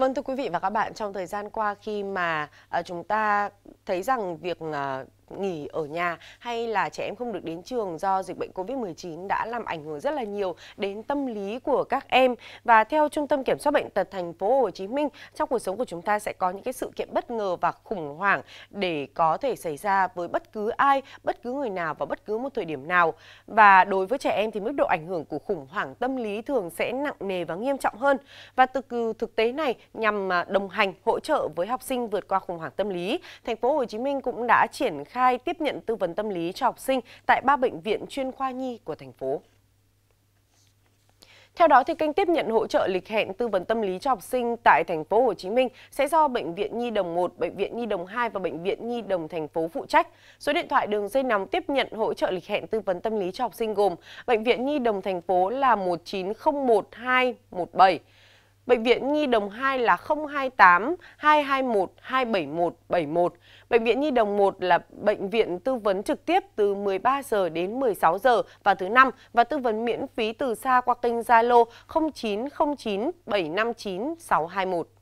Vâng thưa quý vị và các bạn, trong thời gian qua khi mà ờ, chúng ta thấy rằng việc ờ, nghỉ ở nhà hay là trẻ em không được đến trường do dịch bệnh Covid-19 đã làm ảnh hưởng rất là nhiều đến tâm lý của các em. Và theo Trung tâm Kiểm soát bệnh tật thành phố Hồ Chí Minh, trong cuộc sống của chúng ta sẽ có những cái sự kiện bất ngờ và khủng hoảng để có thể xảy ra với bất cứ ai, bất cứ người nào và bất cứ một thời điểm nào. Và đối với trẻ em thì mức độ ảnh hưởng của khủng hoảng tâm lý thường sẽ nặng nề và nghiêm trọng hơn. Và từ thực tế này nhằm à, đồng hành hỗ trợ với học sinh vượt qua khủng hoảng tâm lý, thành phố Hồ Chí Minh cũng đã triển khai khai tiếp nhận tư vấn tâm lý cho học sinh tại ba bệnh viện chuyên khoa nhi của thành phố. Theo đó thì kênh tiếp nhận hỗ trợ lịch hẹn tư vấn tâm lý cho học sinh tại thành phố Hồ Chí Minh sẽ do bệnh viện Nhi đồng 1, bệnh viện Nhi đồng 2 và bệnh viện Nhi đồng thành phố phụ trách. Số điện thoại đường dây nóng tiếp nhận hỗ trợ lịch hẹn tư vấn tâm lý cho học sinh gồm bệnh viện Nhi đồng thành phố là 1901217 Bệnh viện Nhi Đồng 2 là 028 221 271 71. Bệnh viện Nhi Đồng 1 là bệnh viện tư vấn trực tiếp từ 13 giờ đến 16 giờ vào thứ năm và tư vấn miễn phí từ xa qua kênh Zalo 0909 759 621.